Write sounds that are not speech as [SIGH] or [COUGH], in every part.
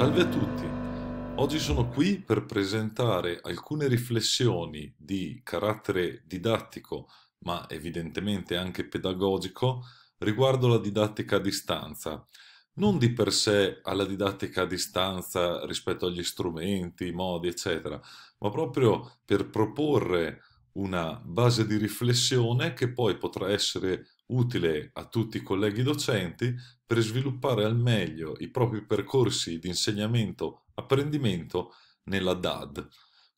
Salve a tutti! Oggi sono qui per presentare alcune riflessioni di carattere didattico, ma evidentemente anche pedagogico, riguardo la didattica a distanza. Non di per sé alla didattica a distanza rispetto agli strumenti, i modi, eccetera, ma proprio per proporre una base di riflessione che poi potrà essere utile a tutti i colleghi docenti per sviluppare al meglio i propri percorsi di insegnamento-apprendimento nella DAD.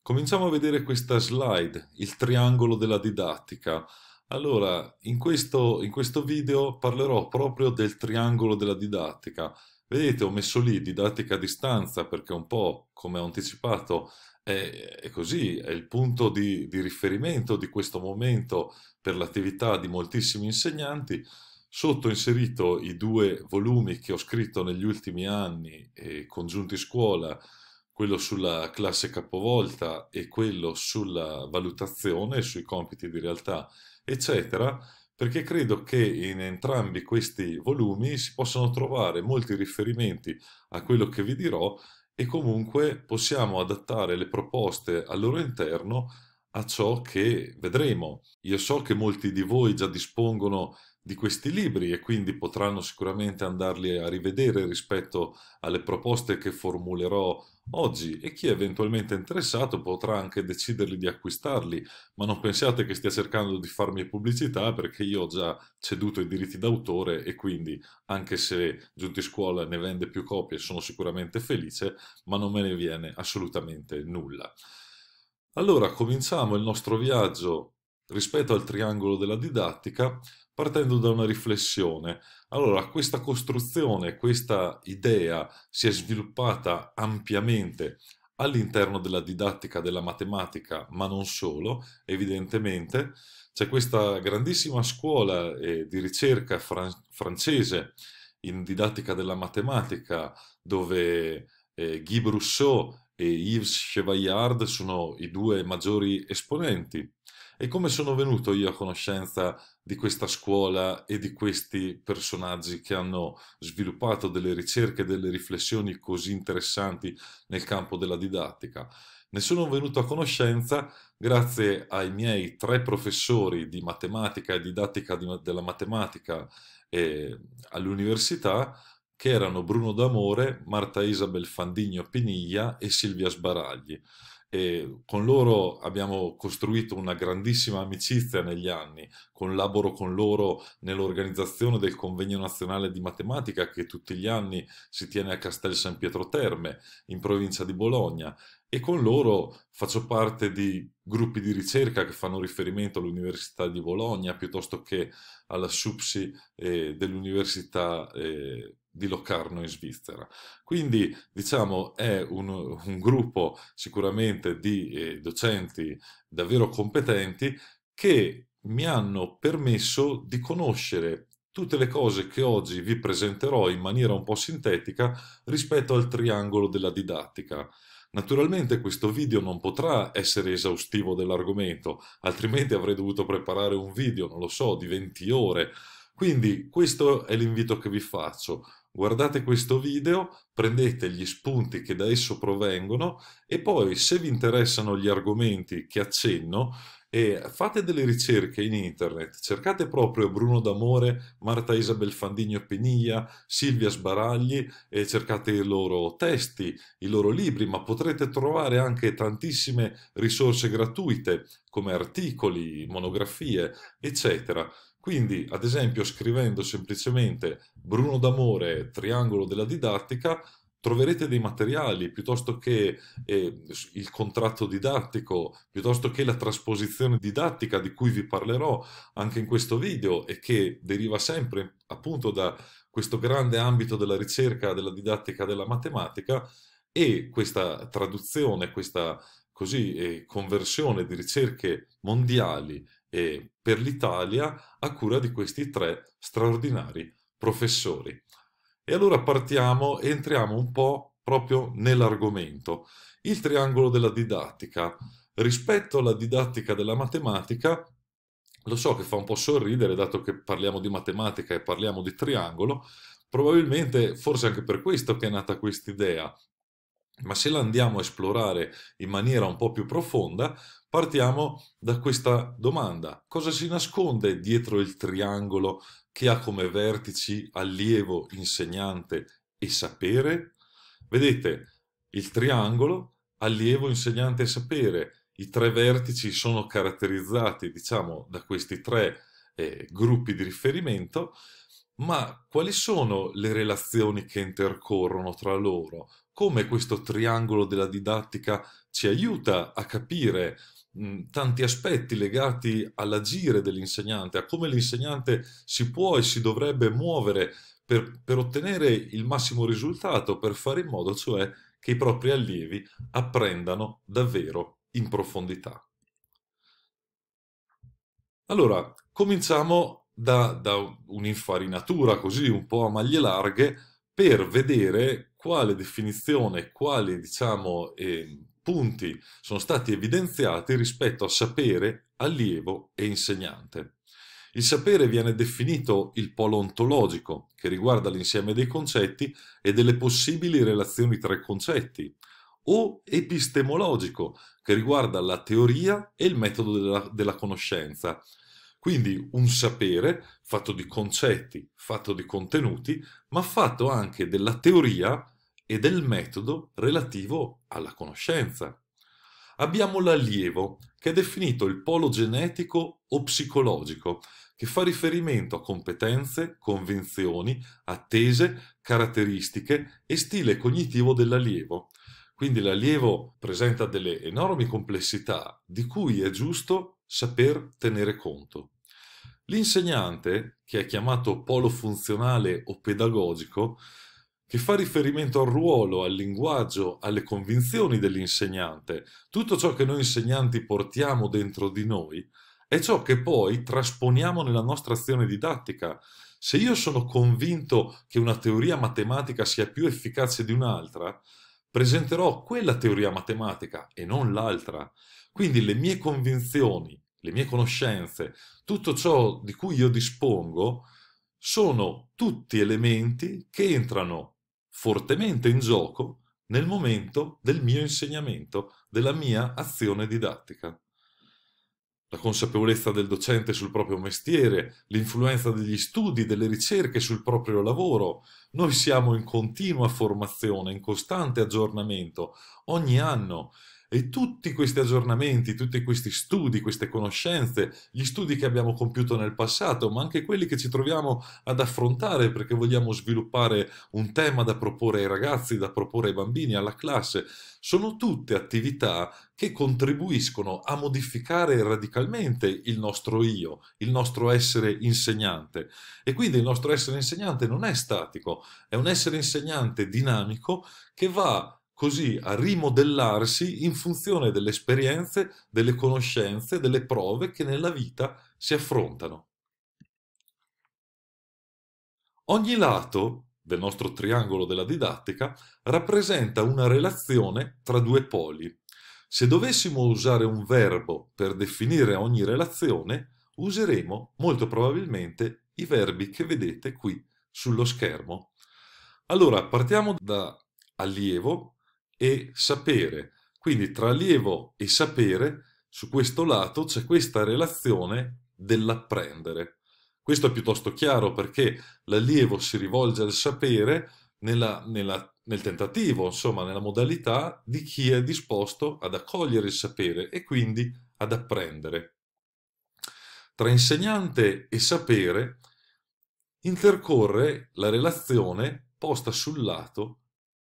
Cominciamo a vedere questa slide, il triangolo della didattica. Allora, in questo, in questo video parlerò proprio del triangolo della didattica. Vedete, ho messo lì didattica a distanza perché un po', come ho anticipato, è, è così, è il punto di, di riferimento di questo momento per l'attività di moltissimi insegnanti Sotto ho inserito i due volumi che ho scritto negli ultimi anni, eh, congiunti scuola, quello sulla classe capovolta e quello sulla valutazione, sui compiti di realtà, eccetera, perché credo che in entrambi questi volumi si possano trovare molti riferimenti a quello che vi dirò e comunque possiamo adattare le proposte al loro interno a ciò che vedremo. Io so che molti di voi già dispongono di di questi libri e quindi potranno sicuramente andarli a rivedere rispetto alle proposte che formulerò oggi e chi è eventualmente interessato potrà anche decidere di acquistarli, ma non pensiate che stia cercando di farmi pubblicità perché io ho già ceduto i diritti d'autore e quindi anche se Giunti Scuola ne vende più copie sono sicuramente felice, ma non me ne viene assolutamente nulla. Allora cominciamo il nostro viaggio rispetto al triangolo della didattica partendo da una riflessione. Allora, questa costruzione, questa idea si è sviluppata ampiamente all'interno della didattica della matematica, ma non solo, evidentemente. C'è questa grandissima scuola eh, di ricerca fran francese in didattica della matematica, dove eh, Guy Brousseau e Yves Chevallard sono i due maggiori esponenti. E come sono venuto io a conoscenza di questa scuola e di questi personaggi che hanno sviluppato delle ricerche, e delle riflessioni così interessanti nel campo della didattica? Ne sono venuto a conoscenza grazie ai miei tre professori di matematica e didattica della matematica eh, all'università, che erano Bruno D'Amore, Marta Isabel Fandigno Piniglia e Silvia Sbaragli. E con loro abbiamo costruito una grandissima amicizia negli anni, collaboro con loro nell'organizzazione del convegno nazionale di matematica che tutti gli anni si tiene a Castel San Pietro Terme, in provincia di Bologna, e con loro faccio parte di gruppi di ricerca che fanno riferimento all'Università di Bologna piuttosto che alla SUPSI eh, dell'Università eh, di Locarno in Svizzera. Quindi diciamo è un, un gruppo sicuramente di eh, docenti davvero competenti che mi hanno permesso di conoscere tutte le cose che oggi vi presenterò in maniera un po' sintetica rispetto al triangolo della didattica. Naturalmente questo video non potrà essere esaustivo dell'argomento, altrimenti avrei dovuto preparare un video, non lo so, di 20 ore. Quindi questo è l'invito che vi faccio guardate questo video, prendete gli spunti che da esso provengono e poi se vi interessano gli argomenti che accenno, eh, fate delle ricerche in internet, cercate proprio Bruno D'Amore, Marta Isabel Fandigno Peniglia, Silvia Sbaragli e cercate i loro testi, i loro libri, ma potrete trovare anche tantissime risorse gratuite come articoli, monografie, eccetera. Quindi, ad esempio, scrivendo semplicemente Bruno d'Amore, triangolo della didattica, troverete dei materiali piuttosto che eh, il contratto didattico, piuttosto che la trasposizione didattica di cui vi parlerò anche in questo video e che deriva sempre appunto da questo grande ambito della ricerca della didattica della matematica e questa traduzione, questa così, eh, conversione di ricerche mondiali eh, per l'Italia a cura di questi tre straordinari professori. E allora partiamo entriamo un po' proprio nell'argomento. Il triangolo della didattica. Rispetto alla didattica della matematica, lo so che fa un po' sorridere, dato che parliamo di matematica e parliamo di triangolo, probabilmente forse anche per questo che è nata questa idea, ma se la andiamo a esplorare in maniera un po' più profonda, partiamo da questa domanda. Cosa si nasconde dietro il triangolo che ha come vertici allievo, insegnante e sapere? Vedete, il triangolo, allievo, insegnante e sapere, i tre vertici sono caratterizzati, diciamo, da questi tre eh, gruppi di riferimento, ma quali sono le relazioni che intercorrono tra loro? come questo triangolo della didattica ci aiuta a capire tanti aspetti legati all'agire dell'insegnante, a come l'insegnante si può e si dovrebbe muovere per, per ottenere il massimo risultato, per fare in modo cioè che i propri allievi apprendano davvero in profondità. Allora, cominciamo da, da un'infarinatura così un po' a maglie larghe per vedere quale definizione, quali diciamo, eh, punti sono stati evidenziati rispetto a sapere, allievo e insegnante. Il sapere viene definito il polo ontologico, che riguarda l'insieme dei concetti e delle possibili relazioni tra i concetti, o epistemologico, che riguarda la teoria e il metodo della, della conoscenza. Quindi un sapere fatto di concetti, fatto di contenuti, ma fatto anche della teoria e del metodo relativo alla conoscenza. Abbiamo l'allievo, che è definito il polo genetico o psicologico, che fa riferimento a competenze, convinzioni, attese, caratteristiche e stile cognitivo dell'allievo. Quindi l'allievo presenta delle enormi complessità di cui è giusto saper tenere conto. L'insegnante, che è chiamato polo funzionale o pedagogico, che fa riferimento al ruolo, al linguaggio, alle convinzioni dell'insegnante. Tutto ciò che noi insegnanti portiamo dentro di noi è ciò che poi trasponiamo nella nostra azione didattica. Se io sono convinto che una teoria matematica sia più efficace di un'altra, presenterò quella teoria matematica e non l'altra. Quindi le mie convinzioni, le mie conoscenze, tutto ciò di cui io dispongo, sono tutti elementi che entrano fortemente in gioco nel momento del mio insegnamento, della mia azione didattica. La consapevolezza del docente sul proprio mestiere, l'influenza degli studi, delle ricerche sul proprio lavoro. Noi siamo in continua formazione, in costante aggiornamento, ogni anno e tutti questi aggiornamenti, tutti questi studi, queste conoscenze, gli studi che abbiamo compiuto nel passato, ma anche quelli che ci troviamo ad affrontare perché vogliamo sviluppare un tema da proporre ai ragazzi, da proporre ai bambini, alla classe, sono tutte attività che contribuiscono a modificare radicalmente il nostro io, il nostro essere insegnante. E quindi il nostro essere insegnante non è statico, è un essere insegnante dinamico che va così a rimodellarsi in funzione delle esperienze, delle conoscenze, delle prove che nella vita si affrontano. Ogni lato del nostro triangolo della didattica rappresenta una relazione tra due poli. Se dovessimo usare un verbo per definire ogni relazione, useremo molto probabilmente i verbi che vedete qui sullo schermo. Allora, partiamo da allievo, e sapere. Quindi tra allievo e sapere, su questo lato c'è questa relazione dell'apprendere. Questo è piuttosto chiaro perché l'allievo si rivolge al sapere nella, nella, nel tentativo, insomma, nella modalità di chi è disposto ad accogliere il sapere e quindi ad apprendere. Tra insegnante e sapere intercorre la relazione posta sul lato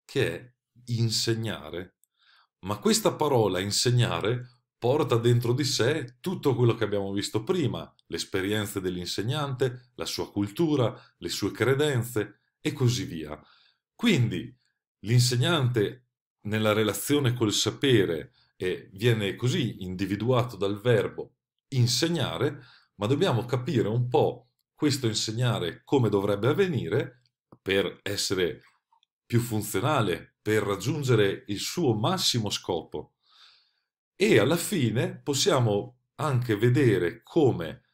che è insegnare. Ma questa parola insegnare porta dentro di sé tutto quello che abbiamo visto prima, le esperienze dell'insegnante, la sua cultura, le sue credenze e così via. Quindi l'insegnante nella relazione col sapere eh, viene così individuato dal verbo insegnare, ma dobbiamo capire un po' questo insegnare come dovrebbe avvenire per essere più funzionale, per raggiungere il suo massimo scopo. E alla fine possiamo anche vedere come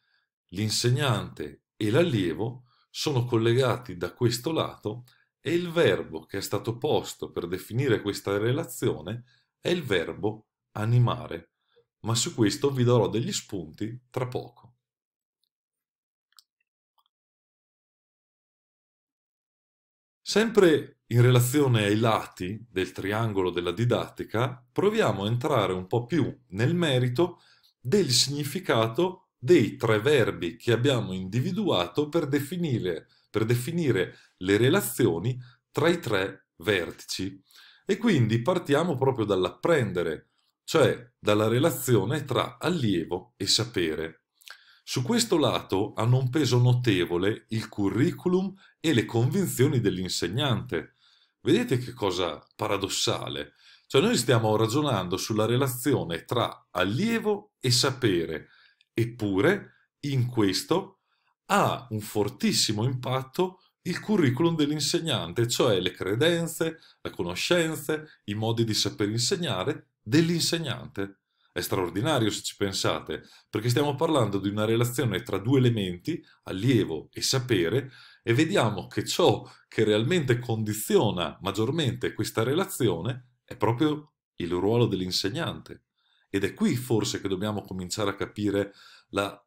l'insegnante e l'allievo sono collegati da questo lato e il verbo che è stato posto per definire questa relazione è il verbo animare, ma su questo vi darò degli spunti tra poco. Sempre in relazione ai lati del triangolo della didattica, proviamo a entrare un po' più nel merito del significato dei tre verbi che abbiamo individuato per definire, per definire le relazioni tra i tre vertici. E quindi partiamo proprio dall'apprendere, cioè dalla relazione tra allievo e sapere. Su questo lato hanno un peso notevole il curriculum e le convinzioni dell'insegnante, Vedete che cosa paradossale? Cioè noi stiamo ragionando sulla relazione tra allievo e sapere, eppure in questo ha un fortissimo impatto il curriculum dell'insegnante, cioè le credenze, le conoscenze, i modi di saper insegnare dell'insegnante. È straordinario se ci pensate, perché stiamo parlando di una relazione tra due elementi, allievo e sapere, e vediamo che ciò che realmente condiziona maggiormente questa relazione è proprio il ruolo dell'insegnante. Ed è qui forse che dobbiamo cominciare a capire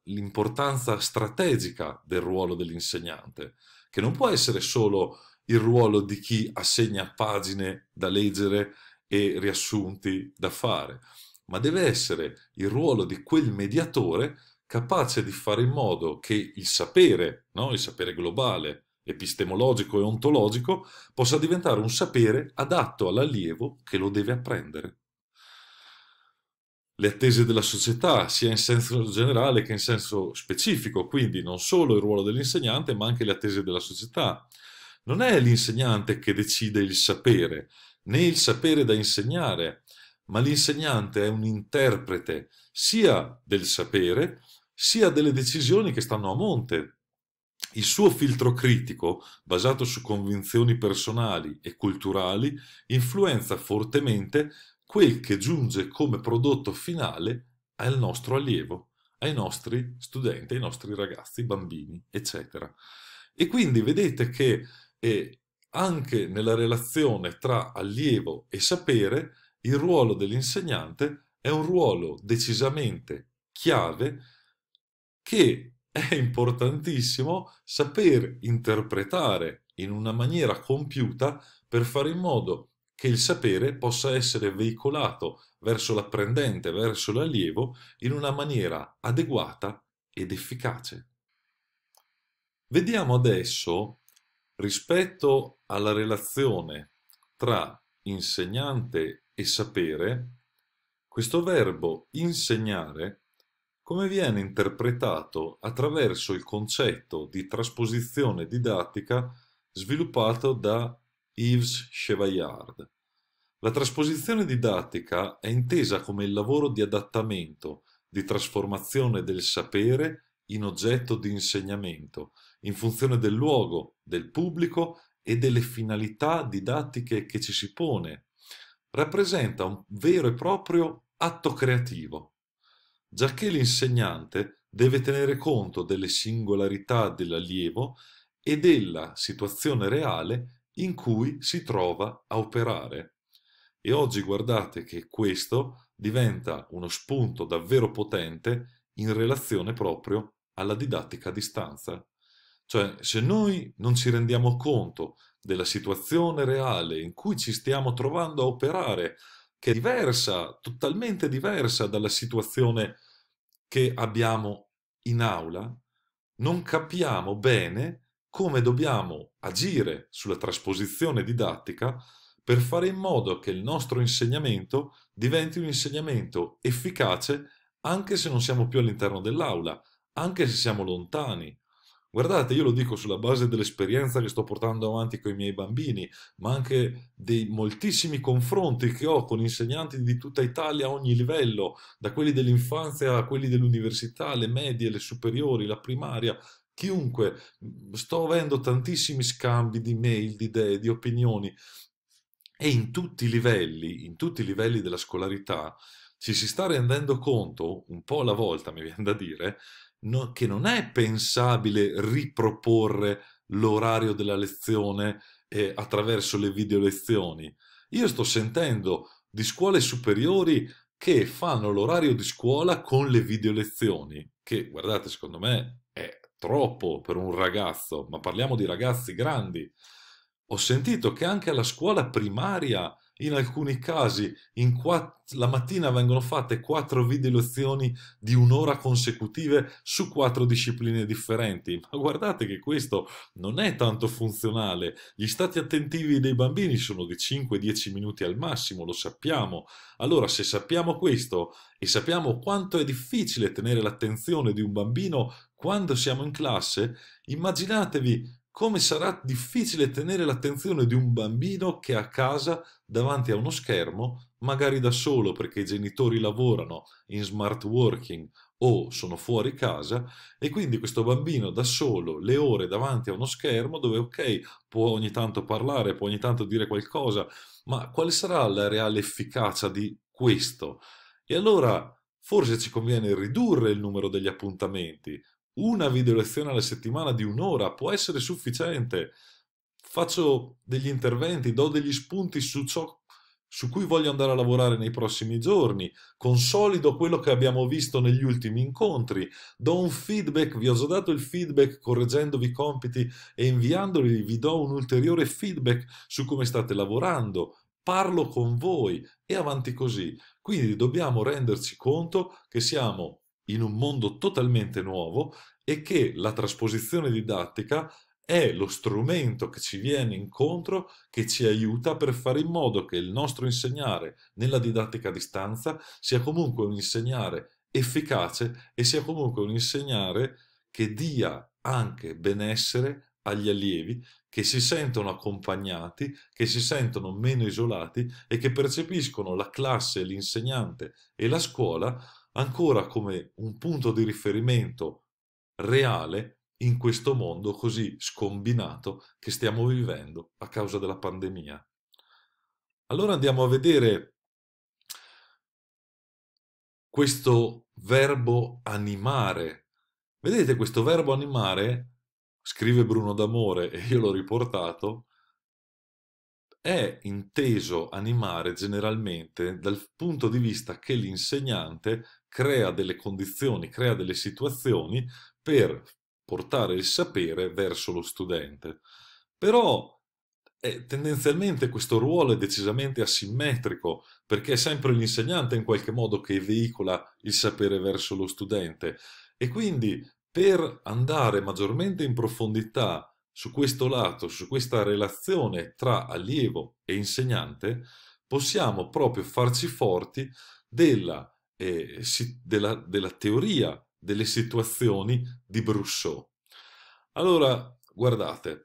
l'importanza strategica del ruolo dell'insegnante, che non può essere solo il ruolo di chi assegna pagine da leggere e riassunti da fare, ma deve essere il ruolo di quel mediatore che capace di fare in modo che il sapere, no? il sapere globale, epistemologico e ontologico, possa diventare un sapere adatto all'allievo che lo deve apprendere. Le attese della società, sia in senso generale che in senso specifico, quindi non solo il ruolo dell'insegnante, ma anche le attese della società. Non è l'insegnante che decide il sapere, né il sapere da insegnare, ma l'insegnante è un interprete sia del sapere sia delle decisioni che stanno a monte. Il suo filtro critico, basato su convinzioni personali e culturali, influenza fortemente quel che giunge come prodotto finale al nostro allievo, ai nostri studenti, ai nostri ragazzi, bambini, eccetera. E quindi vedete che eh, anche nella relazione tra allievo e sapere, il ruolo dell'insegnante è un ruolo decisamente chiave che è importantissimo saper interpretare in una maniera compiuta per fare in modo che il sapere possa essere veicolato verso l'apprendente, verso l'allievo, in una maniera adeguata ed efficace. Vediamo adesso, rispetto alla relazione tra insegnante e sapere, questo verbo insegnare come viene interpretato attraverso il concetto di trasposizione didattica sviluppato da Yves Chevallard. La trasposizione didattica è intesa come il lavoro di adattamento, di trasformazione del sapere in oggetto di insegnamento, in funzione del luogo, del pubblico e delle finalità didattiche che ci si pone. Rappresenta un vero e proprio atto creativo giacché l'insegnante deve tenere conto delle singolarità dell'allievo e della situazione reale in cui si trova a operare. E oggi guardate che questo diventa uno spunto davvero potente in relazione proprio alla didattica a distanza. Cioè, se noi non ci rendiamo conto della situazione reale in cui ci stiamo trovando a operare che è diversa, totalmente diversa dalla situazione che abbiamo in aula, non capiamo bene come dobbiamo agire sulla trasposizione didattica per fare in modo che il nostro insegnamento diventi un insegnamento efficace anche se non siamo più all'interno dell'aula, anche se siamo lontani, Guardate, io lo dico sulla base dell'esperienza che sto portando avanti con i miei bambini, ma anche dei moltissimi confronti che ho con insegnanti di tutta Italia a ogni livello, da quelli dell'infanzia a quelli dell'università, le medie, le superiori, la primaria, chiunque. Sto avendo tantissimi scambi di mail, di idee, di opinioni e in tutti i livelli, in tutti i livelli della scolarità, ci si sta rendendo conto, un po' alla volta mi viene da dire, no, che non è pensabile riproporre l'orario della lezione eh, attraverso le video lezioni. Io sto sentendo di scuole superiori che fanno l'orario di scuola con le video lezioni, che guardate, secondo me è troppo per un ragazzo, ma parliamo di ragazzi grandi. Ho sentito che anche alla scuola primaria in alcuni casi in quatt- la mattina vengono fatte quattro video lezioni di un'ora consecutive su quattro discipline differenti. Ma guardate che questo non è tanto funzionale. Gli stati attentivi dei bambini sono di 5-10 minuti al massimo, lo sappiamo. Allora, se sappiamo questo e sappiamo quanto è difficile tenere l'attenzione di un bambino quando siamo in classe, immaginatevi come sarà difficile tenere l'attenzione di un bambino che è a casa davanti a uno schermo, magari da solo perché i genitori lavorano in smart working o sono fuori casa e quindi questo bambino da solo le ore davanti a uno schermo dove ok può ogni tanto parlare, può ogni tanto dire qualcosa, ma quale sarà la reale efficacia di questo? E allora forse ci conviene ridurre il numero degli appuntamenti, una video lezione alla settimana di un'ora può essere sufficiente. Faccio degli interventi, do degli spunti su ciò su cui voglio andare a lavorare nei prossimi giorni, consolido quello che abbiamo visto negli ultimi incontri, do un feedback, vi ho già dato il feedback correggendovi i compiti e inviandoli, vi do un ulteriore feedback su come state lavorando, parlo con voi e avanti così. Quindi dobbiamo renderci conto che siamo in un mondo totalmente nuovo e che la trasposizione didattica è lo strumento che ci viene incontro, che ci aiuta per fare in modo che il nostro insegnare nella didattica a distanza sia comunque un insegnare efficace e sia comunque un insegnare che dia anche benessere agli allievi che si sentono accompagnati, che si sentono meno isolati e che percepiscono la classe, l'insegnante e la scuola ancora come un punto di riferimento reale in questo mondo così scombinato che stiamo vivendo a causa della pandemia. Allora andiamo a vedere questo verbo animare. Vedete questo verbo animare, scrive Bruno D'Amore e io l'ho riportato, è inteso animare generalmente dal punto di vista che l'insegnante crea delle condizioni, crea delle situazioni per portare il sapere verso lo studente. Però eh, tendenzialmente questo ruolo è decisamente asimmetrico, perché è sempre l'insegnante in qualche modo che veicola il sapere verso lo studente. E quindi per andare maggiormente in profondità su questo lato, su questa relazione tra allievo e insegnante, possiamo proprio farci forti della eh, si, della, della teoria delle situazioni di Brousseau. Allora, guardate,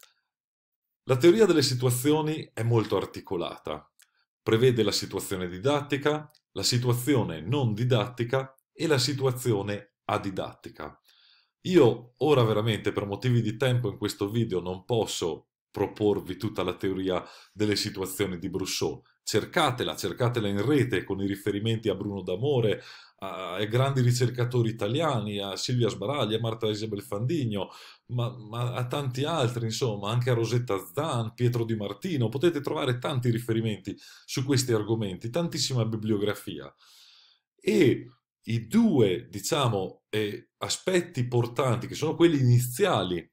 la teoria delle situazioni è molto articolata. Prevede la situazione didattica, la situazione non didattica e la situazione adidattica. Io ora veramente per motivi di tempo in questo video non posso proporvi tutta la teoria delle situazioni di Brousseau, cercatela, cercatela in rete con i riferimenti a Bruno D'Amore, ai grandi ricercatori italiani, a Silvia Sbaragli, a Marta Isabel Fandigno, ma, ma, a tanti altri, insomma, anche a Rosetta Zan, Pietro Di Martino, potete trovare tanti riferimenti su questi argomenti, tantissima bibliografia. E i due, diciamo, eh, aspetti portanti, che sono quelli iniziali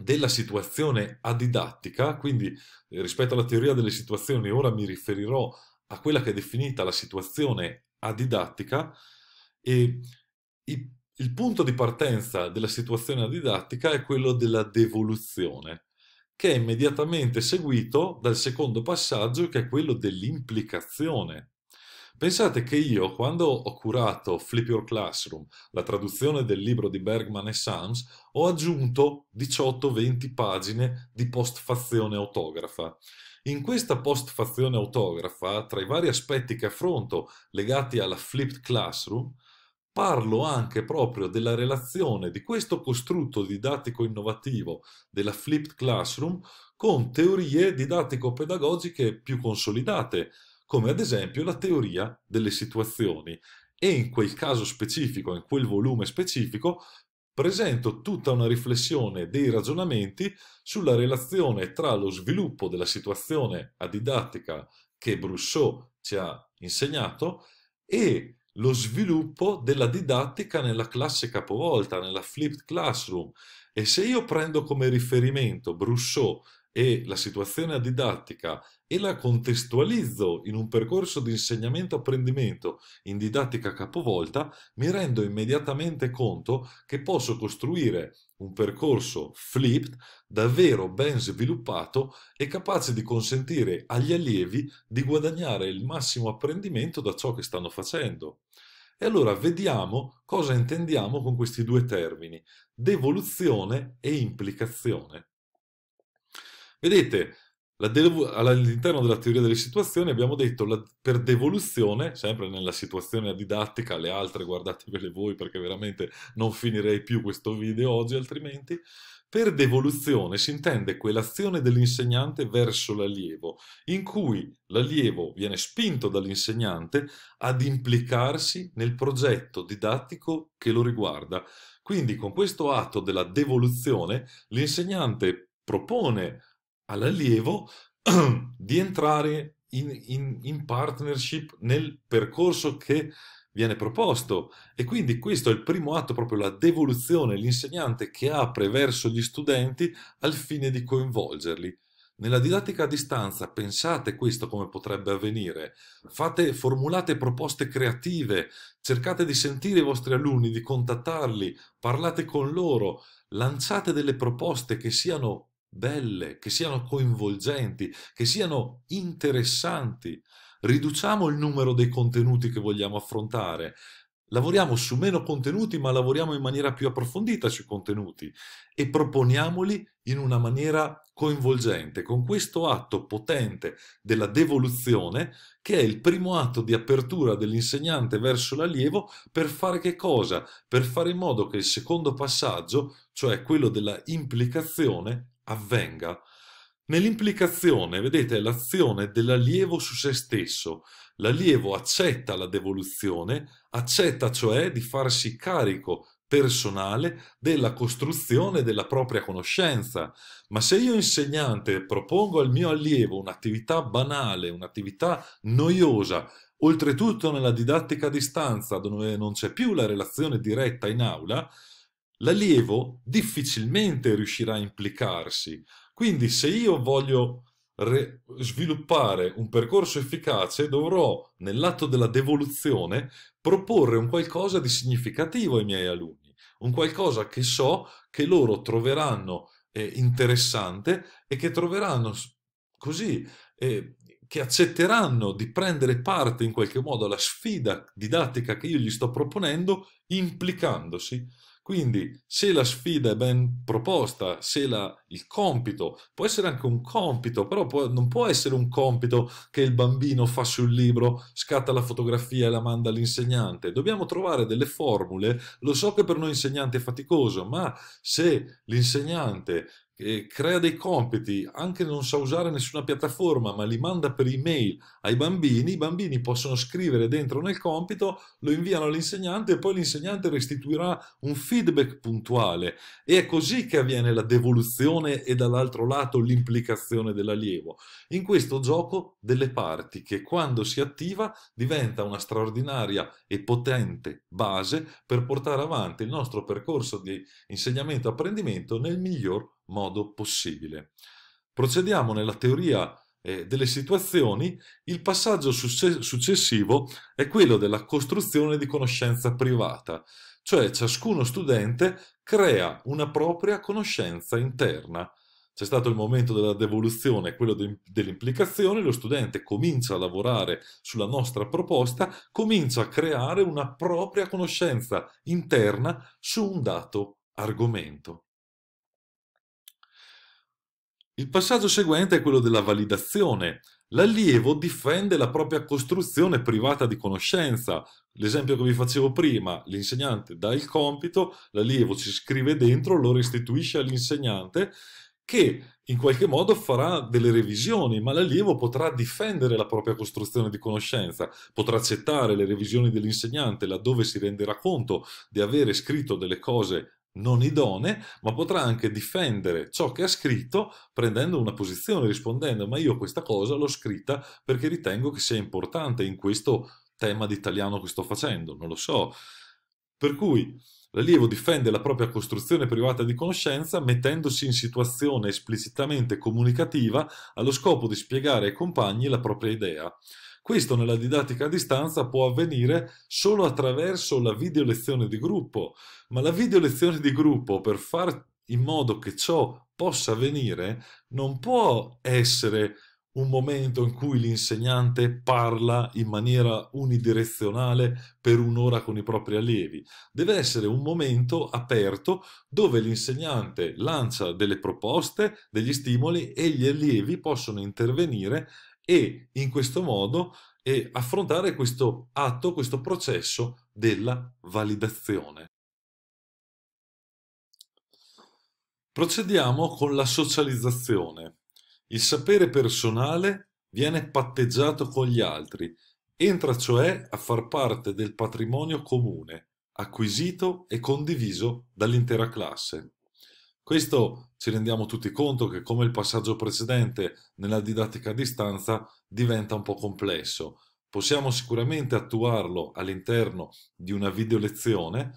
della situazione adidattica, quindi eh, rispetto alla teoria delle situazioni ora mi riferirò a quella che è definita la situazione adidattica e il punto di partenza della situazione adidattica è quello della devoluzione, che è immediatamente seguito dal secondo passaggio che è quello dell'implicazione. Pensate che io, quando ho curato Flip Your Classroom, la traduzione del libro di Bergman e Sams, ho aggiunto 18-20 pagine di postfazione autografa. In questa postfazione autografa, tra i vari aspetti che affronto legati alla Flipped Classroom, parlo anche proprio della relazione di questo costrutto didattico innovativo della flipped classroom con teorie didattico-pedagogiche più consolidate, come ad esempio la teoria delle situazioni. E in quel caso specifico, in quel volume specifico, presento tutta una riflessione dei ragionamenti sulla relazione tra lo sviluppo della situazione a didattica che Brousseau ci ha insegnato e lo sviluppo della didattica nella classe capovolta, nella flipped classroom. E se io prendo come riferimento Brousseau e la situazione didattica e la contestualizzo in un percorso di insegnamento-apprendimento in didattica capovolta, mi rendo immediatamente conto che posso costruire un percorso flipped davvero ben sviluppato e capace di consentire agli allievi di guadagnare il massimo apprendimento da ciò che stanno facendo. E allora vediamo cosa intendiamo con questi due termini, devoluzione e implicazione. Vedete, all'interno della teoria delle situazioni abbiamo detto la, per devoluzione, sempre nella situazione didattica, le altre guardatevele voi perché veramente non finirei più questo video oggi altrimenti, per devoluzione si intende quell'azione dell'insegnante verso l'allievo, in cui l'allievo viene spinto dall'insegnante ad implicarsi nel progetto didattico che lo riguarda. Quindi con questo atto della devoluzione l'insegnante propone all'allievo [CLEARS THROAT] di entrare in, in, in, partnership nel percorso che viene proposto e quindi questo è il primo atto, proprio la devoluzione, l'insegnante che apre verso gli studenti al fine di coinvolgerli. Nella didattica a distanza pensate questo come potrebbe avvenire, Fate, formulate proposte creative, cercate di sentire i vostri alunni, di contattarli, parlate con loro, lanciate delle proposte che siano belle, che siano coinvolgenti, che siano interessanti. Riduciamo il numero dei contenuti che vogliamo affrontare. Lavoriamo su meno contenuti, ma lavoriamo in maniera più approfondita sui contenuti e proponiamoli in una maniera coinvolgente, con questo atto potente della devoluzione, che è il primo atto di apertura dell'insegnante verso l'allievo, per fare che cosa? Per fare in modo che il secondo passaggio, cioè quello della implicazione, avvenga. Nell'implicazione, vedete, l'azione dell'allievo su se stesso. L'allievo accetta la devoluzione, accetta cioè di farsi carico personale della costruzione della propria conoscenza. Ma se io insegnante propongo al mio allievo un'attività banale, un'attività noiosa, oltretutto nella didattica a distanza dove non c'è più la relazione diretta in aula, l'allievo difficilmente riuscirà a implicarsi. Quindi se io voglio sviluppare un percorso efficace dovrò nell'atto della devoluzione proporre un qualcosa di significativo ai miei alunni, un qualcosa che so che loro troveranno eh, interessante e che troveranno così, eh, che accetteranno di prendere parte in qualche modo alla sfida didattica che io gli sto proponendo implicandosi. Quindi se la sfida è ben proposta, se la, il compito può essere anche un compito, però può, non può essere un compito che il bambino fa sul libro, scatta la fotografia e la manda all'insegnante. Dobbiamo trovare delle formule, lo so che per noi insegnanti è faticoso, ma se l'insegnante eh, crea dei compiti, anche non sa usare nessuna piattaforma, ma li manda per email ai bambini, i bambini possono scrivere dentro nel compito, lo inviano all'insegnante e poi l'insegnante restituirà un feedback puntuale. E è così che avviene la devoluzione e dall'altro lato l'implicazione dell'allievo. In questo gioco delle parti che quando si attiva diventa una straordinaria e potente base per portare avanti il nostro percorso di insegnamento-apprendimento nel miglior modo modo possibile. Procediamo nella teoria eh, delle situazioni, il passaggio successivo è quello della costruzione di conoscenza privata, cioè ciascuno studente crea una propria conoscenza interna. C'è stato il momento della devoluzione, quello de dell'implicazione, lo studente comincia a lavorare sulla nostra proposta, comincia a creare una propria conoscenza interna su un dato argomento. Il passaggio seguente è quello della validazione. L'allievo difende la propria costruzione privata di conoscenza. L'esempio che vi facevo prima, l'insegnante dà il compito, l'allievo ci scrive dentro, lo restituisce all'insegnante che in qualche modo farà delle revisioni, ma l'allievo potrà difendere la propria costruzione di conoscenza, potrà accettare le revisioni dell'insegnante laddove si renderà conto di avere scritto delle cose non idonee, ma potrà anche difendere ciò che ha scritto prendendo una posizione, rispondendo ma io questa cosa l'ho scritta perché ritengo che sia importante in questo tema di italiano che sto facendo, non lo so. Per cui l'allievo difende la propria costruzione privata di conoscenza mettendosi in situazione esplicitamente comunicativa allo scopo di spiegare ai compagni la propria idea. Questo nella didattica a distanza può avvenire solo attraverso la video lezione di gruppo, ma la video lezione di gruppo per far in modo che ciò possa avvenire non può essere un momento in cui l'insegnante parla in maniera unidirezionale per un'ora con i propri allievi. Deve essere un momento aperto dove l'insegnante lancia delle proposte, degli stimoli e gli allievi possono intervenire e in questo modo eh, affrontare questo atto, questo processo della validazione. Procediamo con la socializzazione. Il sapere personale viene patteggiato con gli altri, entra cioè a far parte del patrimonio comune, acquisito e condiviso dall'intera classe. Questo ci rendiamo tutti conto che come il passaggio precedente nella didattica a distanza diventa un po' complesso. Possiamo sicuramente attuarlo all'interno di una video lezione,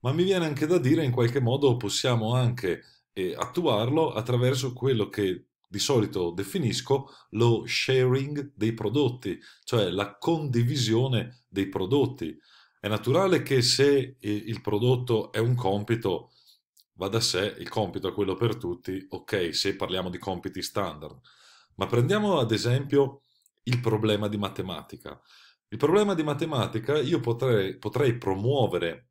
ma mi viene anche da dire in qualche modo possiamo anche eh, attuarlo attraverso quello che di solito definisco lo sharing dei prodotti, cioè la condivisione dei prodotti. È naturale che se eh, il prodotto è un compito, Va da sé, il compito è quello per tutti, ok, se parliamo di compiti standard. Ma prendiamo ad esempio il problema di matematica. Il problema di matematica io potrei, potrei promuovere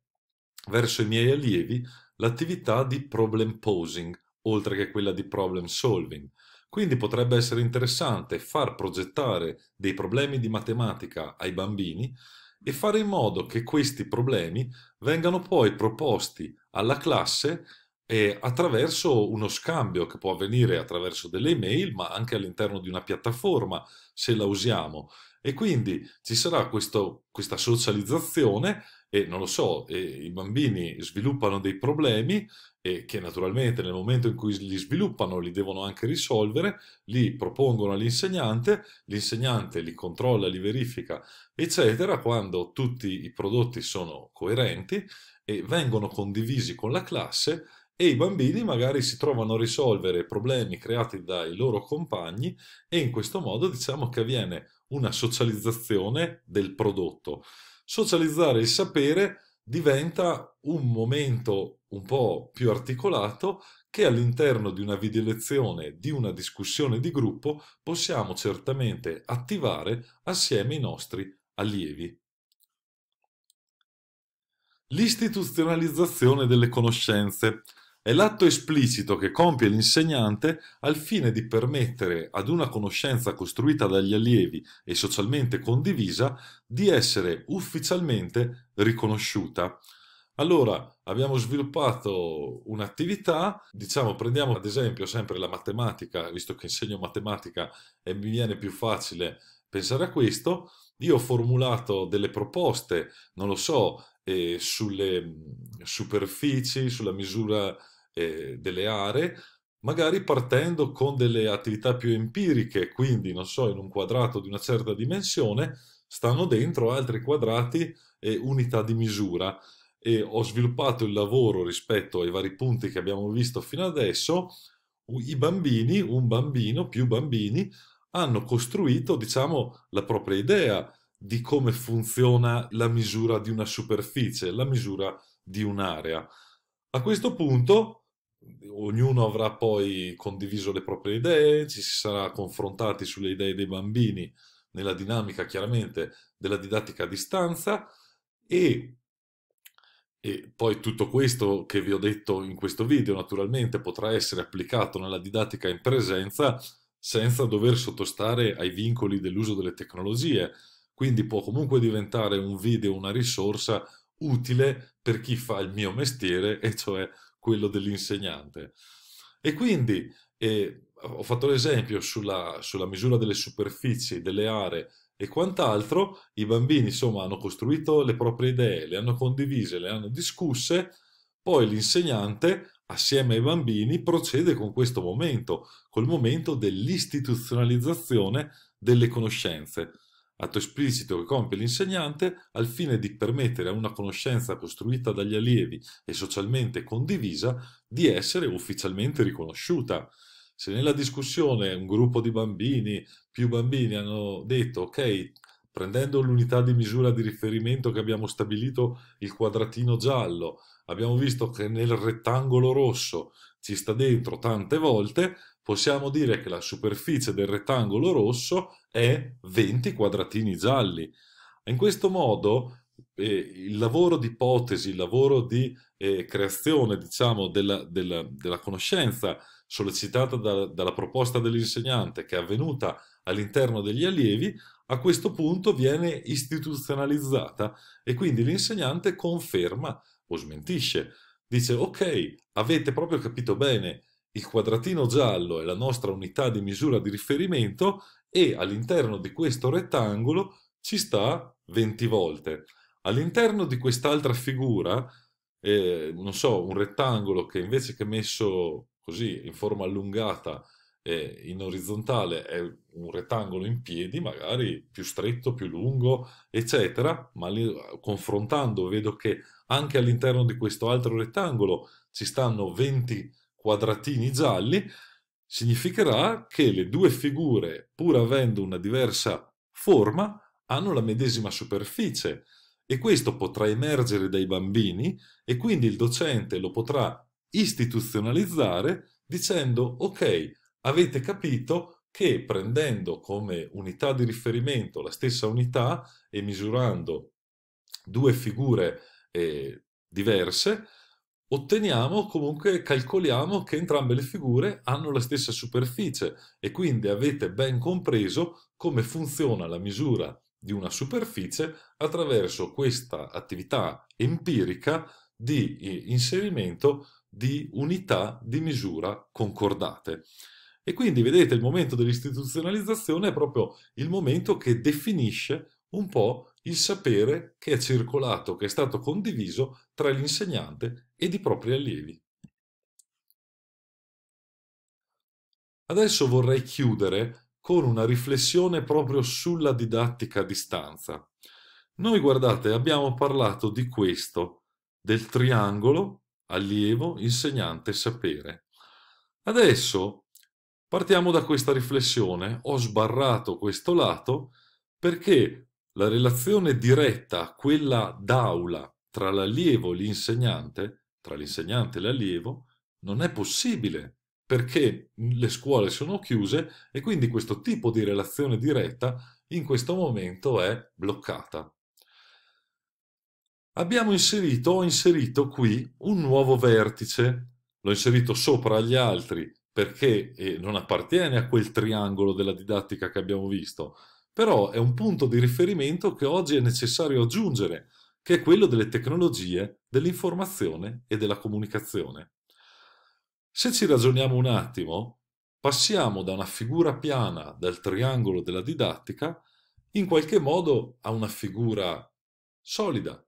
verso i miei allievi l'attività di problem posing, oltre che quella di problem solving. Quindi potrebbe essere interessante far progettare dei problemi di matematica ai bambini e fare in modo che questi problemi vengano poi proposti alla classe eh, attraverso uno scambio che può avvenire attraverso delle email, ma anche all'interno di una piattaforma se la usiamo. E quindi ci sarà questo, questa socializzazione e non lo so, eh, i bambini sviluppano dei problemi e che naturalmente nel momento in cui li sviluppano li devono anche risolvere, li propongono all'insegnante, l'insegnante li controlla, li verifica, eccetera, quando tutti i prodotti sono coerenti e vengono condivisi con la classe e i bambini magari si trovano a risolvere problemi creati dai loro compagni e in questo modo diciamo che avviene una socializzazione del prodotto. Socializzare il sapere diventa un momento un po' più articolato che all'interno di una video lezione, di una discussione di gruppo, possiamo certamente attivare assieme ai nostri allievi. L'istituzionalizzazione delle conoscenze è l'atto esplicito che compie l'insegnante al fine di permettere ad una conoscenza costruita dagli allievi e socialmente condivisa di essere ufficialmente riconosciuta. Allora, abbiamo sviluppato un'attività, diciamo, prendiamo ad esempio sempre la matematica, visto che insegno matematica e mi viene più facile pensare a questo, io ho formulato delle proposte, non lo so, eh, sulle mhmm, superfici, sulla misura eh, delle aree, magari partendo con delle attività più empiriche, quindi non so, in un quadrato di una certa dimensione stanno dentro altri quadrati e unità di misura. E ho sviluppato il lavoro rispetto ai vari punti che abbiamo visto fino adesso. I bambini, un bambino, più bambini, hanno costruito, diciamo, la propria idea di come funziona la misura di una superficie, la misura di un'area. A questo punto ognuno avrà poi condiviso le proprie idee, ci si sarà confrontati sulle idee dei bambini nella dinamica chiaramente della didattica a distanza e, e poi tutto questo che vi ho detto in questo video naturalmente potrà essere applicato nella didattica in presenza senza dover sottostare ai vincoli dell'uso delle tecnologie, quindi può comunque diventare un video una risorsa utile per chi fa il mio mestiere, e cioè quello dell'insegnante. E quindi eh, ho fatto l'esempio sulla, sulla misura delle superfici, delle aree e quant'altro, i bambini insomma hanno costruito le proprie idee, le hanno condivise, le hanno discusse, poi l'insegnante assieme ai bambini procede con questo momento, col momento dell'istituzionalizzazione delle conoscenze atto esplicito che compie l'insegnante al fine di permettere a una conoscenza costruita dagli allievi e socialmente condivisa di essere ufficialmente riconosciuta. Se nella discussione un gruppo di bambini, più bambini hanno detto ok, prendendo l'unità di misura di riferimento che abbiamo stabilito, il quadratino giallo, abbiamo visto che nel rettangolo rosso ci sta dentro tante volte, possiamo dire che la superficie del rettangolo rosso è 20 quadratini gialli. In questo modo eh, il lavoro di ipotesi, il lavoro di eh, creazione diciamo, della, della, della, conoscenza sollecitata da, dalla proposta dell'insegnante che è avvenuta all'interno degli allievi, a questo punto viene istituzionalizzata e quindi l'insegnante conferma o smentisce. Dice ok, avete proprio capito bene, il quadratino giallo è la nostra unità di misura di riferimento e all'interno di questo rettangolo ci sta 20 volte. All'interno di quest'altra figura, eh, non so, un rettangolo che invece che messo così in forma allungata eh, in orizzontale è un rettangolo in piedi, magari più stretto, più lungo, eccetera, ma li, confrontando vedo che anche all'interno di questo altro rettangolo ci stanno 20 volte quadratini gialli, significherà che le due figure, pur avendo una diversa forma, hanno la medesima superficie e questo potrà emergere dai bambini e quindi il docente lo potrà istituzionalizzare dicendo ok, avete capito che prendendo come unità di riferimento la stessa unità e misurando due figure eh, diverse, otteniamo comunque, calcoliamo che entrambe le figure hanno la stessa superficie e quindi avete ben compreso come funziona la misura di una superficie attraverso questa attività empirica di eh, inserimento di unità di misura concordate. E quindi vedete il momento dell'istituzionalizzazione è proprio il momento che definisce un po' il sapere che è circolato, che è stato condiviso tra l'insegnante e di propri allievi. Adesso vorrei chiudere con una riflessione proprio sulla didattica a distanza. Noi, guardate, abbiamo parlato di questo, del triangolo allievo, insegnante, sapere. Adesso partiamo da questa riflessione. Ho sbarrato questo lato perché la relazione diretta, quella d'aula, tra l'allievo e l'insegnante, tra l'insegnante e l'allievo non è possibile perché le scuole sono chiuse e quindi questo tipo di relazione diretta in questo momento è bloccata. Abbiamo inserito, ho inserito qui un nuovo vertice, l'ho inserito sopra agli altri perché eh, non appartiene a quel triangolo della didattica che abbiamo visto, però è un punto di riferimento che oggi è necessario aggiungere che è quello delle tecnologie dell'informazione e della comunicazione. Se ci ragioniamo un attimo, passiamo da una figura piana del triangolo della didattica in qualche modo a una figura solida,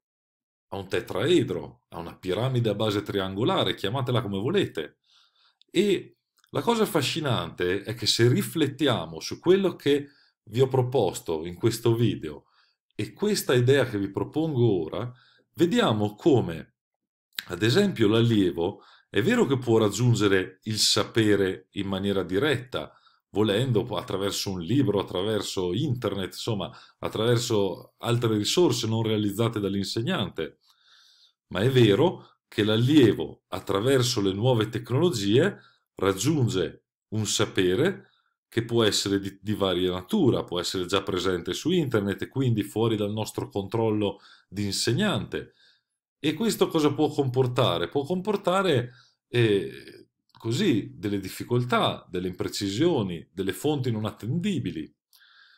a un tetraedro, a una piramide a base triangolare, chiamatela come volete. E la cosa affascinante è che se riflettiamo su quello che vi ho proposto in questo video, e questa idea che vi propongo ora, vediamo come, ad esempio, l'allievo è vero che può raggiungere il sapere in maniera diretta, volendo attraverso un libro, attraverso internet, insomma, attraverso altre risorse non realizzate dall'insegnante, ma è vero che l'allievo, attraverso le nuove tecnologie, raggiunge un sapere che può essere di, di varia natura, può essere già presente su internet e quindi fuori dal nostro controllo di insegnante. E questo cosa può comportare? Può comportare eh, così delle difficoltà, delle imprecisioni, delle fonti non attendibili.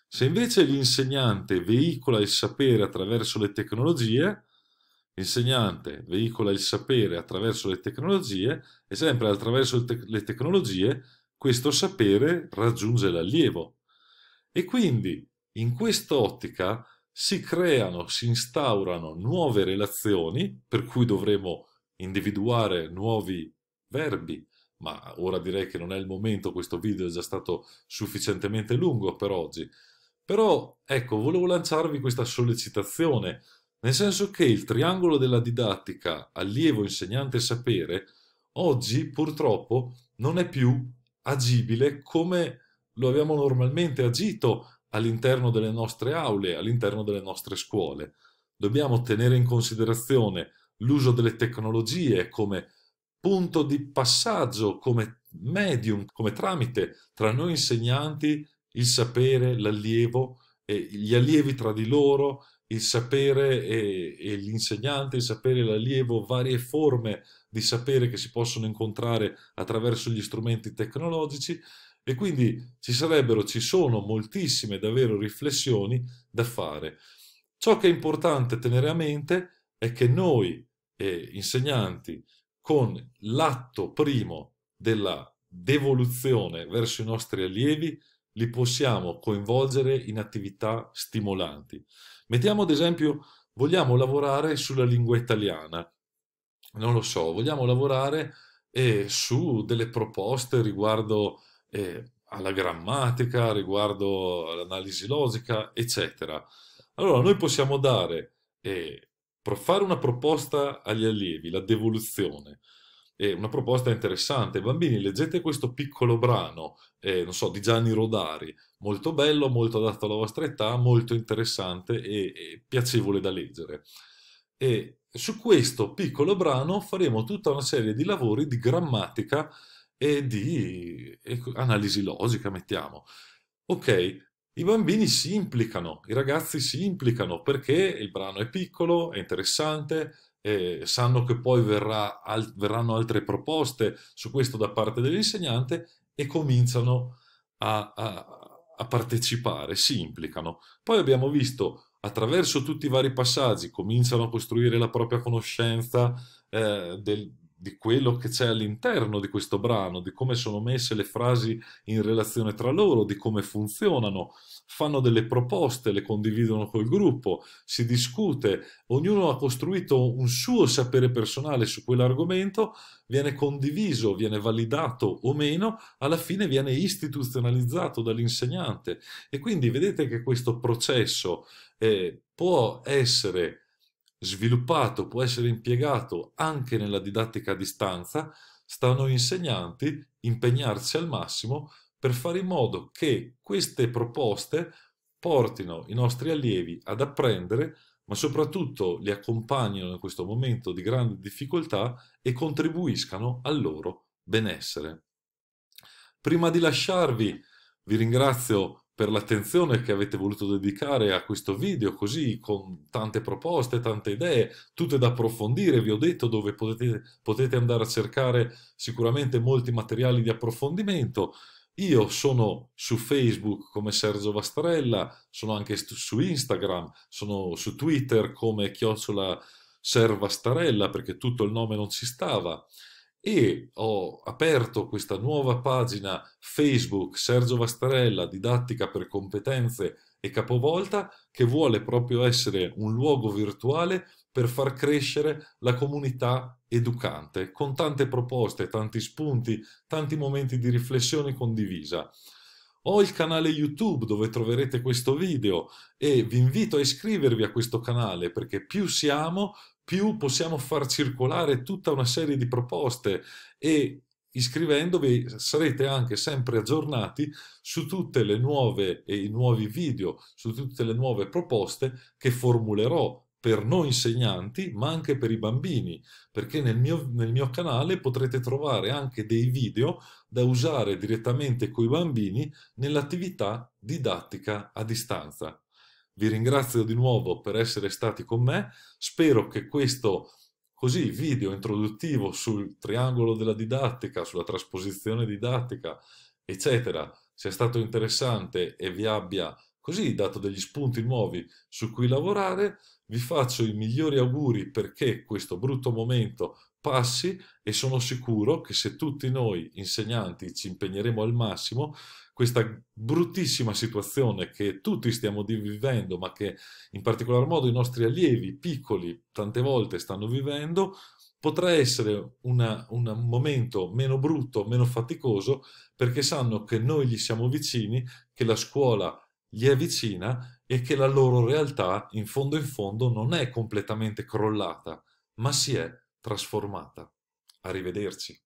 Se invece l'insegnante veicola il sapere attraverso le tecnologie, l'insegnante veicola il sapere attraverso le tecnologie e sempre attraverso te le tecnologie questo sapere raggiunge l'allievo. E quindi, in questa ottica, si creano, si instaurano nuove relazioni, per cui dovremo individuare nuovi verbi, ma ora direi che non è il momento, questo video è già stato sufficientemente lungo per oggi. Però, ecco, volevo lanciarvi questa sollecitazione, nel senso che il triangolo della didattica allievo-insegnante-sapere oggi purtroppo non è più agibile come lo abbiamo normalmente agito all'interno delle nostre aule, all'interno delle nostre scuole. Dobbiamo tenere in considerazione l'uso delle tecnologie come punto di passaggio, come medium, come tramite tra noi insegnanti, il sapere, l'allievo, e gli allievi tra di loro il sapere e, e l'insegnante, il sapere e l'allievo, varie forme di sapere che si possono incontrare attraverso gli strumenti tecnologici e quindi ci sarebbero, ci sono moltissime davvero riflessioni da fare. Ciò che è importante tenere a mente è che noi eh, insegnanti con l'atto primo della devoluzione verso i nostri allievi li possiamo coinvolgere in attività stimolanti. Mettiamo ad esempio, vogliamo lavorare sulla lingua italiana. Non lo so, vogliamo lavorare eh, su delle proposte riguardo eh, alla grammatica, riguardo all'analisi logica, eccetera. Allora, noi possiamo dare, eh, fare una proposta agli allievi, la devoluzione eh, una proposta interessante. Bambini, leggete questo piccolo brano, eh, non so, di Gianni Rodari, molto bello, molto adatto alla vostra età, molto interessante e, e piacevole da leggere. E su questo piccolo brano faremo tutta una serie di lavori di grammatica e di e, analisi logica, mettiamo. Ok, i bambini si implicano, i ragazzi si implicano perché il brano è piccolo, è interessante, eh, sanno che poi verrà al verranno altre proposte su questo da parte dell'insegnante e cominciano a, a, a partecipare, si implicano. Poi abbiamo visto attraverso tutti i vari passaggi, cominciano a costruire la propria conoscenza eh, del, di quello che c'è all'interno di questo brano, di come sono messe le frasi in relazione tra loro, di come funzionano, fanno delle proposte, le condividono col gruppo, si discute, ognuno ha costruito un suo sapere personale su quell'argomento, viene condiviso, viene validato o meno, alla fine viene istituzionalizzato dall'insegnante. E quindi vedete che questo processo eh, può essere sviluppato può essere impiegato anche nella didattica a distanza, sta a noi insegnanti impegnarsi al massimo per fare in modo che queste proposte portino i nostri allievi ad apprendere, ma soprattutto li accompagnino in questo momento di grande difficoltà e contribuiscano al loro benessere. Prima di lasciarvi, vi ringrazio per l'attenzione che avete voluto dedicare a questo video, così con tante proposte, tante idee, tutte da approfondire, vi ho detto dove potete, potete andare a cercare sicuramente molti materiali di approfondimento. Io sono su Facebook come Sergio Vastarella, sono anche su Instagram, sono su Twitter come chiocciola Ser perché tutto il nome non ci stava e ho aperto questa nuova pagina Facebook Sergio Vastarella didattica per competenze e capovolta che vuole proprio essere un luogo virtuale per far crescere la comunità educante con tante proposte, tanti spunti, tanti momenti di riflessione condivisa. Ho il canale YouTube dove troverete questo video e vi invito a iscrivervi a questo canale perché più siamo, più possiamo far circolare tutta una serie di proposte e iscrivendovi sarete anche sempre aggiornati su tutte le nuove e i nuovi video, su tutte le nuove proposte che formulerò per noi insegnanti, ma anche per i bambini, perché nel mio, nel mio, canale potrete trovare anche dei video da usare direttamente con i bambini nell'attività didattica a distanza vi ringrazio di nuovo per essere stati con me, spero che questo così video introduttivo sul triangolo della didattica, sulla trasposizione didattica, eccetera, sia stato interessante e vi abbia così dato degli spunti nuovi su cui lavorare. Vi faccio i migliori auguri perché questo brutto momento passi e sono sicuro che se tutti noi insegnanti ci impegneremo al massimo, questa bruttissima situazione che tutti stiamo vivendo, ma che in particolar modo i nostri allievi piccoli tante volte stanno vivendo, potrà essere una, un momento meno brutto, meno faticoso, perché sanno che noi gli siamo vicini, che la scuola gli è vicina e che la loro realtà, in fondo in fondo, non è completamente crollata, ma si è trasformata. Arrivederci.